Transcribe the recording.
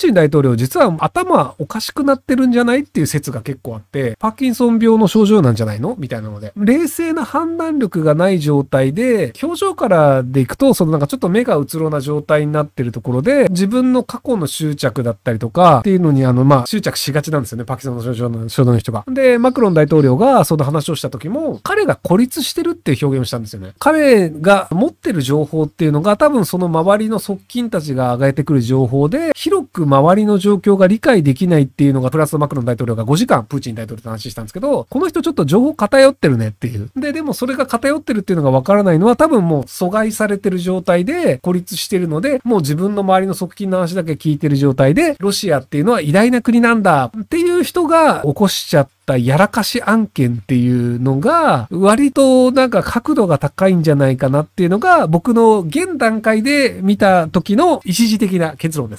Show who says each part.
Speaker 1: ーチン大統領実は頭おかしくなってるんじゃないっていう説が結構あって、パーキンソン病の症状なんじゃないのみたいなので、冷静な判断力がない状態で、表情からでいくと、そのなんかちょっと目がうつろな状態になってるところで、自分の過去の執着だったりとかっていうのに、あの、まあ、執着しがちなんですよね、パキンソンの症状の症状の人が。で、マクロン大統領がその話をした時も、彼が孤立してるっていう表現をしたんですよね。彼が持ってる情報っていうのが、多分その周りの側近たちが上げてくる情報で、広く周りの状況が理解できないっていうのが、フランスのマクロン大統領が5時間プーチン大統領と話したんですけど、この人ちょっと情報偏ってるねっていう。で、でもそれが偏ってるっていうのがわからないのは、多分もう阻害されてる状態で孤立してるので、もう自分の周りの側近の話だけ聞いてる状態で、ロシアっていうのは偉大な国なんだっていう人が起こしちゃったやらかし案件っていうのが、割となんか角度が高いんじゃないかなっていうのが、僕の現段階で見た時の一時的な結論です。